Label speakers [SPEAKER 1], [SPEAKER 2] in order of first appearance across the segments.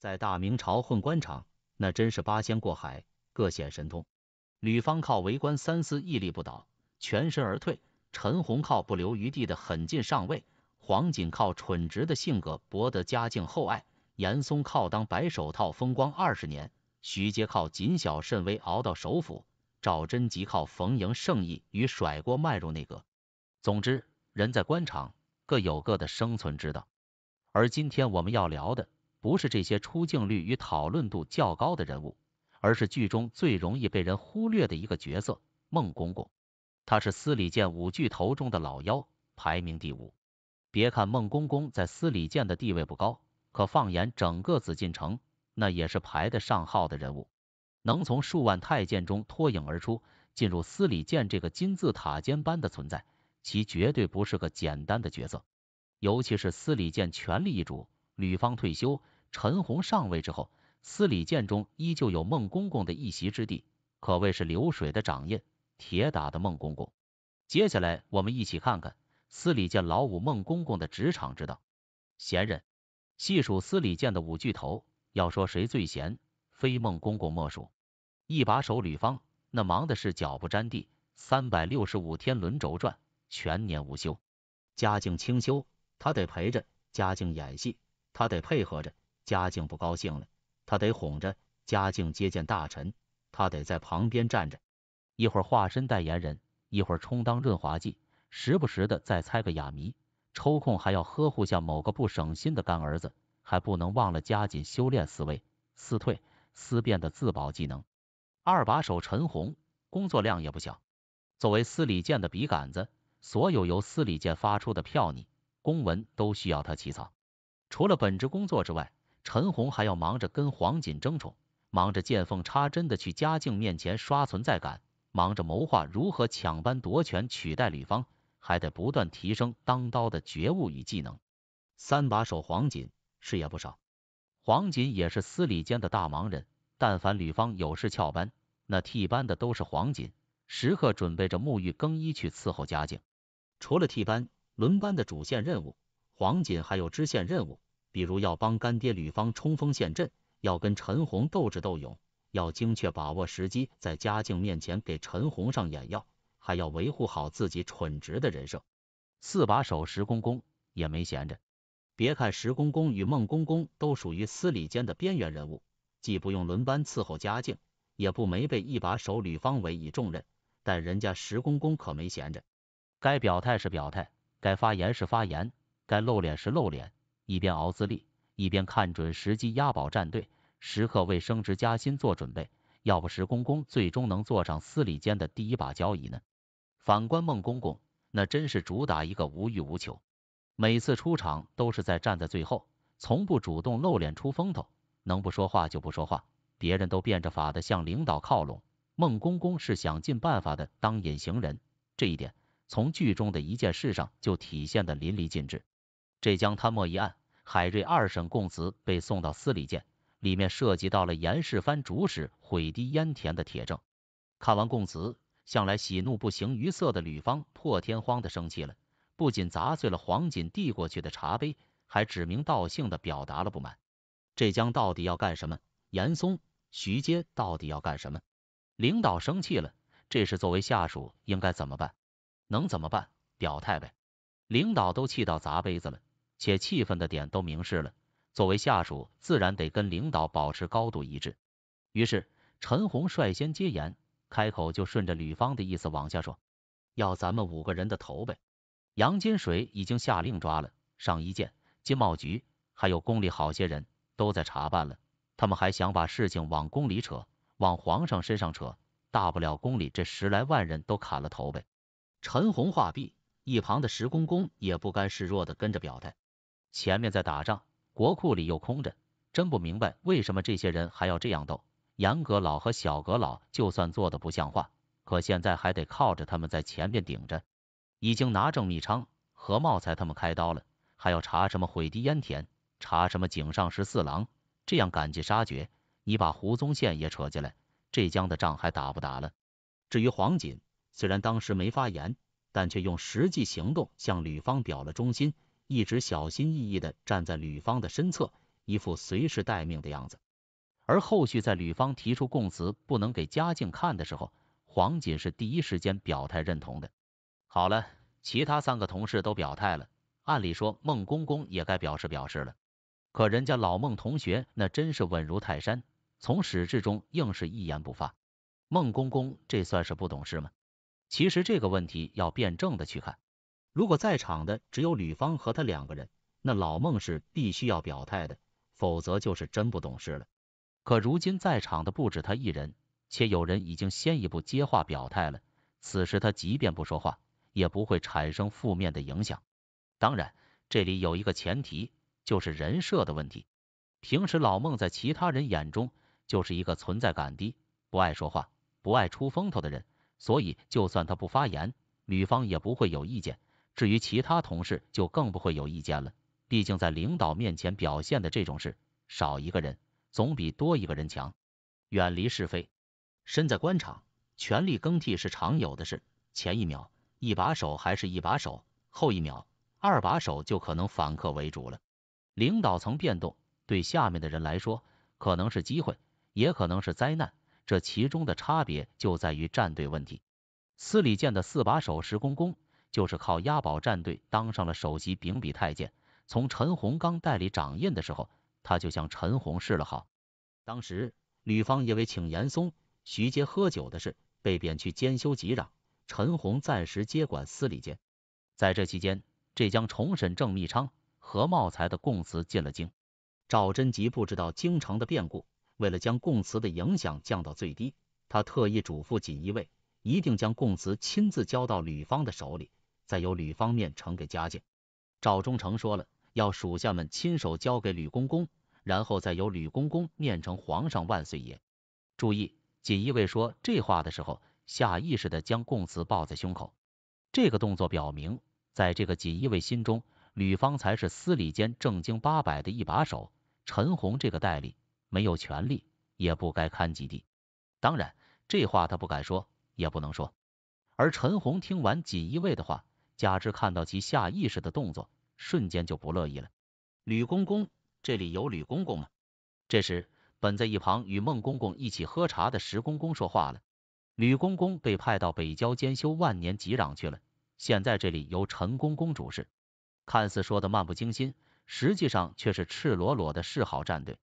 [SPEAKER 1] 在大明朝混官场，那真是八仙过海，各显神通。吕方靠为官三思屹立不倒，全身而退；陈洪靠不留余地的狠劲上位；黄锦靠蠢直的性格博得嘉靖厚爱；严嵩靠当白手套风光二十年；徐阶靠谨小慎微熬到首辅；赵贞吉靠逢迎圣意与甩锅迈入内阁。总之，人在官场各有各的生存之道。而今天我们要聊的。不是这些出镜率与讨论度较高的人物，而是剧中最容易被人忽略的一个角色——孟公公。他是司礼监五巨头中的老妖，排名第五。别看孟公公在司礼监的地位不高，可放眼整个紫禁城，那也是排得上号的人物。能从数万太监中脱颖而出，进入司礼监这个金字塔尖般的存在，其绝对不是个简单的角色。尤其是司礼监权力一主吕方退休。陈洪上位之后，司礼监中依旧有孟公公的一席之地，可谓是流水的掌印，铁打的孟公公。接下来，我们一起看看司礼监老五孟公公的职场之道。闲人，细数司礼监的五巨头，要说谁最闲，非孟公公莫属。一把手吕方，那忙的是脚不沾地，三百六十五天轮轴转，全年无休。家境清修，他得陪着；家境演戏，他得配合着。嘉靖不高兴了，他得哄着；嘉靖接见大臣，他得在旁边站着；一会儿化身代言人，一会儿充当润滑剂，时不时的再猜个哑谜，抽空还要呵护下某个不省心的干儿子，还不能忘了加紧修炼思维、思退、思变的自保技能。二把手陈红工作量也不小，作为司礼监的笔杆子，所有由司礼监发出的票拟、公文都需要他起草。除了本职工作之外，陈红还要忙着跟黄锦争宠，忙着见缝插针的去嘉靖面前刷存在感，忙着谋划如何抢班夺权取代吕芳，还得不断提升当刀的觉悟与技能。三把手黄锦事也不少，黄锦也是司礼监的大忙人，但凡吕芳有事翘班，那替班的都是黄锦，时刻准备着沐浴更衣去伺候嘉靖。除了替班、轮班的主线任务，黄锦还有支线任务。比如要帮干爹吕方冲锋陷阵，要跟陈红斗智斗勇，要精确把握时机，在嘉靖面前给陈红上眼药，还要维护好自己蠢直的人设。四把手石公公也没闲着。别看石公公与孟公公都属于司礼监的边缘人物，既不用轮班伺候嘉靖，也不没被一把手吕方委以重任，但人家石公公可没闲着，该表态是表态，该发言是发言，该露脸是露脸。一边熬资历，一边看准时机押宝战队，时刻为升职加薪做准备。要不石公公最终能坐上司礼监的第一把交椅呢？反观孟公公，那真是主打一个无欲无求，每次出场都是在站在最后，从不主动露脸出风头，能不说话就不说话。别人都变着法的向领导靠拢，孟公公是想尽办法的当隐形人。这一点从剧中的一件事上就体现的淋漓尽致。浙江贪墨一案，海瑞二审供词被送到司礼监，里面涉及到了严世蕃主使毁堤淹田的铁证。看完供词，向来喜怒不形于色的吕方破天荒的生气了，不仅砸碎了黄锦递过去的茶杯，还指名道姓的表达了不满。浙江到底要干什么？严嵩、徐阶到底要干什么？领导生气了，这是作为下属应该怎么办？能怎么办？表态呗。领导都气到砸杯子了。且气愤的点都明示了，作为下属自然得跟领导保持高度一致。于是陈红率先接言，开口就顺着吕方的意思往下说：“要咱们五个人的头呗。”杨金水已经下令抓了尚一剑、金茂局，还有宫里好些人都在查办了。他们还想把事情往宫里扯，往皇上身上扯，大不了宫里这十来万人都砍了头呗。陈红话毕，一旁的石公公也不甘示弱的跟着表态。前面在打仗，国库里又空着，真不明白为什么这些人还要这样斗。严阁老和小阁老就算做的不像话，可现在还得靠着他们在前面顶着。已经拿证密昌、何茂才他们开刀了，还要查什么毁堤淹田，查什么井上十四郎，这样赶尽杀绝，你把胡宗宪也扯进来，这江的仗还打不打了？至于黄锦，虽然当时没发言，但却用实际行动向吕方表了忠心。一直小心翼翼的站在吕芳的身侧，一副随时待命的样子。而后续在吕芳提出供词不能给嘉靖看的时候，黄锦是第一时间表态认同的。好了，其他三个同事都表态了，按理说孟公公也该表示表示了。可人家老孟同学那真是稳如泰山，从始至终硬是一言不发。孟公公这算是不懂事吗？其实这个问题要辩证的去看。如果在场的只有吕方和他两个人，那老孟是必须要表态的，否则就是真不懂事了。可如今在场的不止他一人，且有人已经先一步接话表态了，此时他即便不说话，也不会产生负面的影响。当然，这里有一个前提，就是人设的问题。平时老孟在其他人眼中就是一个存在感低、不爱说话、不爱出风头的人，所以就算他不发言，吕方也不会有意见。至于其他同事就更不会有意见了，毕竟在领导面前表现的这种事，少一个人总比多一个人强。远离是非，身在官场，权力更替是常有的事。前一秒一把手还是一把手，后一秒二把手就可能反客为主了。领导层变动对下面的人来说可能是机会，也可能是灾难，这其中的差别就在于站队问题。司礼监的四把手石公公。就是靠押宝战队当上了首席秉笔太监。从陈洪刚代理掌印的时候，他就向陈洪示了好。当时吕方因为请严嵩、徐阶喝酒的事被贬去监修吉壤，陈洪暂时接管司礼监。在这期间，浙江重审郑泌昌、何茂才的供词进了京。赵贞吉不知道京城的变故，为了将供词的影响降到最低，他特意嘱咐锦衣卫一定将供词亲自交到吕方的手里。再由吕方面呈给嘉靖。赵忠诚说了，要属下们亲手交给吕公公，然后再由吕公公面呈皇上万岁爷。注意，锦衣卫说这话的时候，下意识的将供词抱在胸口。这个动作表明，在这个锦衣卫心中，吕方才是司礼监正经八百的一把手，陈洪这个代理没有权利，也不该看及地。当然，这话他不敢说，也不能说。而陈洪听完锦衣卫的话。加之看到其下意识的动作，瞬间就不乐意了。吕公公，这里有吕公公吗？这时，本在一旁与孟公公一起喝茶的石公公说话了。吕公公被派到北郊监修万年吉壤去了，现在这里由陈公公主事。看似说的漫不经心，实际上却是赤裸裸的示好战队。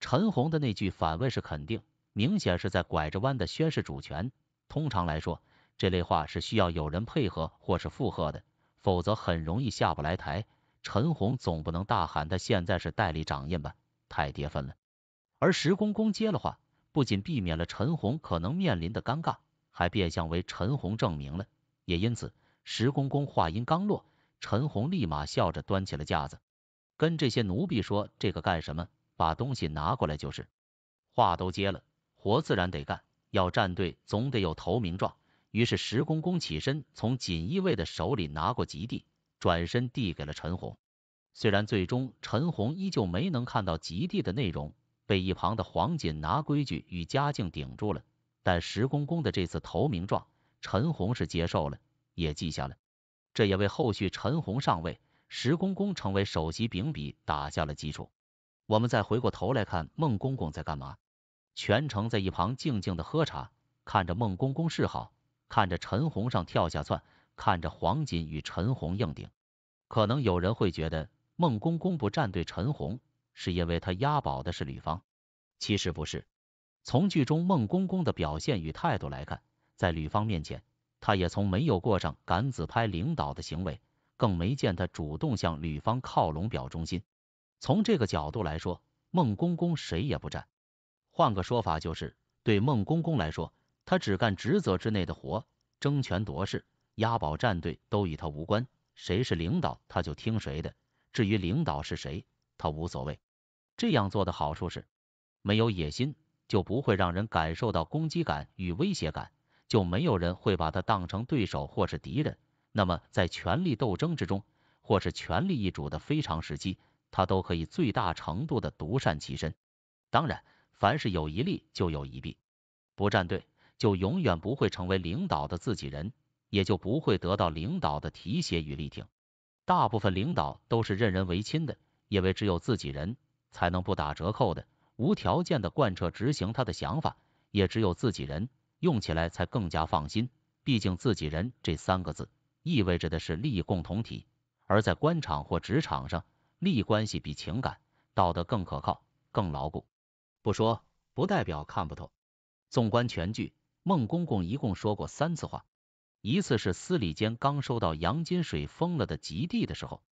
[SPEAKER 1] 陈红的那句反问是肯定，明显是在拐着弯的宣示主权。通常来说，这类话是需要有人配合或是附和的，否则很容易下不来台。陈红总不能大喊他现在是代理掌印吧，太跌份了。而石公公接了话，不仅避免了陈红可能面临的尴尬，还变相为陈红证明了。也因此，石公公话音刚落，陈红立马笑着端起了架子，跟这些奴婢说：“这个干什么？把东西拿过来就是。”话都接了，活自然得干，要站队总得有投名状。于是石公公起身，从锦衣卫的手里拿过极地，转身递给了陈红。虽然最终陈红依旧没能看到极地的内容，被一旁的黄锦拿规矩与嘉靖顶住了，但石公公的这次投名状，陈红是接受了，也记下了。这也为后续陈红上位，石公公成为首席秉笔打下了基础。我们再回过头来看孟公公在干嘛，全程在一旁静静的喝茶，看着孟公公示好。看着陈红上跳下窜，看着黄锦与陈红硬顶，可能有人会觉得孟公公不站队陈红，是因为他押宝的是吕方。其实不是，从剧中孟公公的表现与态度来看，在吕方面前，他也从没有过上敢自拍领导的行为，更没见他主动向吕方靠拢表忠心。从这个角度来说，孟公公谁也不站。换个说法就是，对孟公公来说。他只干职责之内的活，争权夺势、押宝站队都与他无关。谁是领导，他就听谁的。至于领导是谁，他无所谓。这样做的好处是，没有野心，就不会让人感受到攻击感与威胁感，就没有人会把他当成对手或是敌人。那么，在权力斗争之中，或是权力易主的非常时期，他都可以最大程度的独善其身。当然，凡是有一利，就有一弊，不站队。就永远不会成为领导的自己人，也就不会得到领导的提携与力挺。大部分领导都是任人唯亲的，因为只有自己人才能不打折扣的、无条件的贯彻执行他的想法，也只有自己人用起来才更加放心。毕竟“自己人”这三个字意味着的是利益共同体，而在官场或职场上，利益关系比情感、道德更可靠、更牢固。不说不代表看不透。纵观全剧。孟公公一共说过三次话，一次是司礼监刚收到杨金水封了的籍地的时候，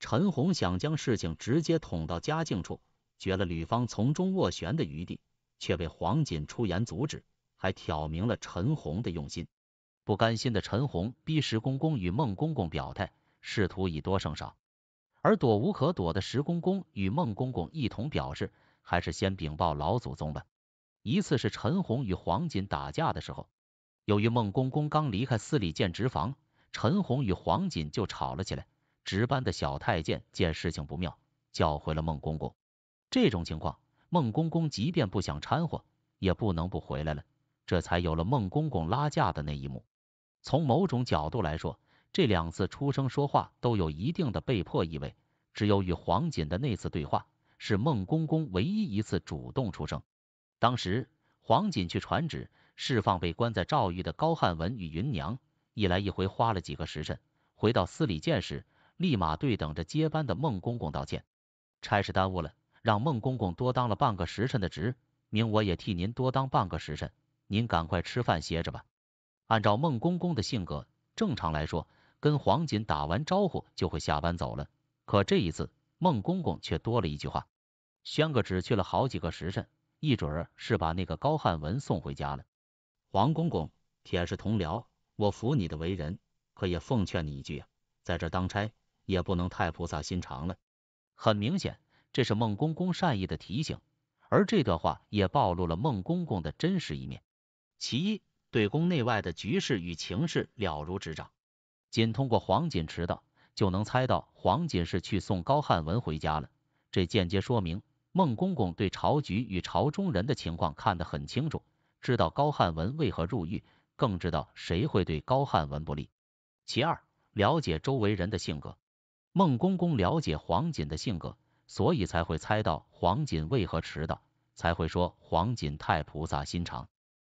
[SPEAKER 1] 陈红想将事情直接捅到嘉靖处，绝了吕芳从中斡旋的余地，却被黄锦出言阻止，还挑明了陈红的用心。不甘心的陈红逼石公公与孟公公表态，试图以多胜少，而躲无可躲的石公公与孟公公一同表示，还是先禀报老祖宗吧。一次是陈红与黄锦打架的时候，由于孟公公刚离开司里建值房，陈红与黄锦就吵了起来。值班的小太监见事情不妙，叫回了孟公公。这种情况，孟公公即便不想掺和，也不能不回来了，这才有了孟公公拉架的那一幕。从某种角度来说，这两次出声说话都有一定的被迫意味，只有与黄锦的那次对话，是孟公公唯一一次主动出声。当时黄锦去传旨释放被关在诏狱的高翰文与云娘，一来一回花了几个时辰。回到司礼监时，立马对等着接班的孟公公道歉，差事耽误了，让孟公公多当了半个时辰的职，明我也替您多当半个时辰，您赶快吃饭歇着吧。按照孟公公的性格，正常来说，跟黄锦打完招呼就会下班走了。可这一次，孟公公却多了一句话：宣个旨去了好几个时辰。一准儿是把那个高翰文送回家了。黄公公，铁是同僚，我服你的为人，可也奉劝你一句，在这当差也不能太菩萨心肠了。很明显，这是孟公公善意的提醒，而这段话也暴露了孟公公的真实一面。其一，对宫内外的局势与情势了如指掌，仅通过黄锦迟到，就能猜到黄锦是去送高翰文回家了，这间接说明。孟公公对朝局与朝中人的情况看得很清楚，知道高翰文为何入狱，更知道谁会对高翰文不利。其二，了解周围人的性格，孟公公了解黄锦的性格，所以才会猜到黄锦为何迟到，才会说黄锦太菩萨心肠。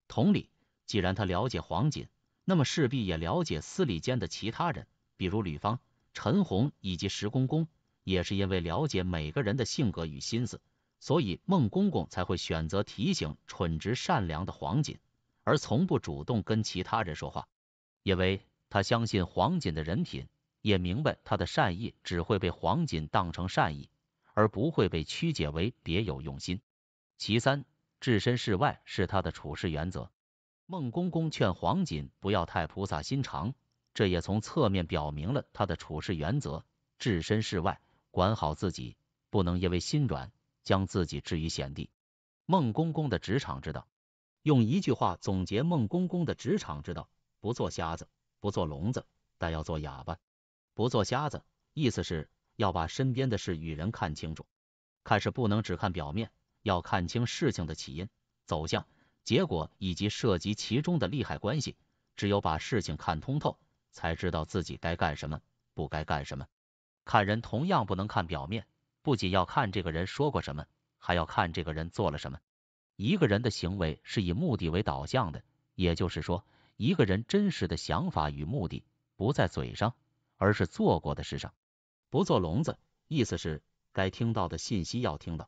[SPEAKER 1] 同理，既然他了解黄锦，那么势必也了解司礼监的其他人，比如吕方、陈红以及石公公。也是因为了解每个人的性格与心思，所以孟公公才会选择提醒蠢直善良的黄锦，而从不主动跟其他人说话，因为他相信黄锦的人品，也明白他的善意只会被黄锦当成善意，而不会被曲解为别有用心。其三，置身事外是他的处事原则。孟公公劝黄锦不要太菩萨心肠，这也从侧面表明了他的处事原则：置身事外。管好自己，不能因为心软将自己置于险地。孟公公的职场之道，用一句话总结：孟公公的职场之道，不做瞎子，不做聋子，但要做哑巴。不做瞎子，意思是要把身边的事与人看清楚，看是不能只看表面，要看清事情的起因、走向、结果以及涉及其中的利害关系。只有把事情看通透，才知道自己该干什么，不该干什么。看人同样不能看表面，不仅要看这个人说过什么，还要看这个人做了什么。一个人的行为是以目的为导向的，也就是说，一个人真实的想法与目的不在嘴上，而是做过的事上。不做聋子，意思是该听到的信息要听到。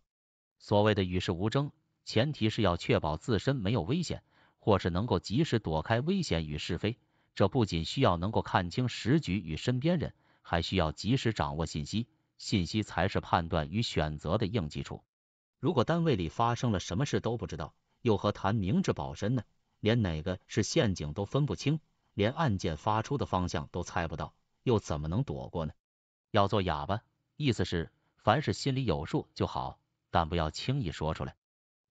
[SPEAKER 1] 所谓的与世无争，前提是要确保自身没有危险，或是能够及时躲开危险与是非。这不仅需要能够看清时局与身边人。还需要及时掌握信息，信息才是判断与选择的硬基础。如果单位里发生了什么事都不知道，又何谈明智保身呢？连哪个是陷阱都分不清，连案件发出的方向都猜不到，又怎么能躲过呢？要做哑巴，意思是凡是心里有数就好，但不要轻易说出来。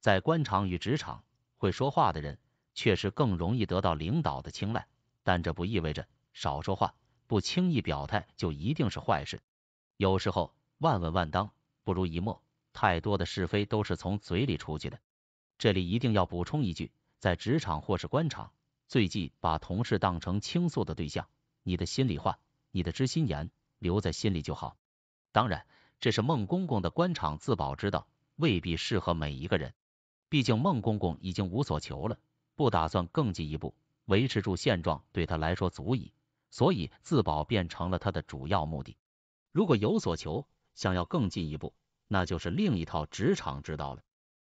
[SPEAKER 1] 在官场与职场，会说话的人确实更容易得到领导的青睐，但这不意味着少说话。不轻易表态就一定是坏事，有时候万问万当不如一默，太多的是非都是从嘴里出去的。这里一定要补充一句，在职场或是官场，最忌把同事当成倾诉的对象，你的心里话、你的知心言留在心里就好。当然，这是孟公公的官场自保之道，未必适合每一个人。毕竟孟公公已经无所求了，不打算更进一步，维持住现状对他来说足矣。所以，自保变成了他的主要目的。如果有所求，想要更进一步，那就是另一套职场之道了。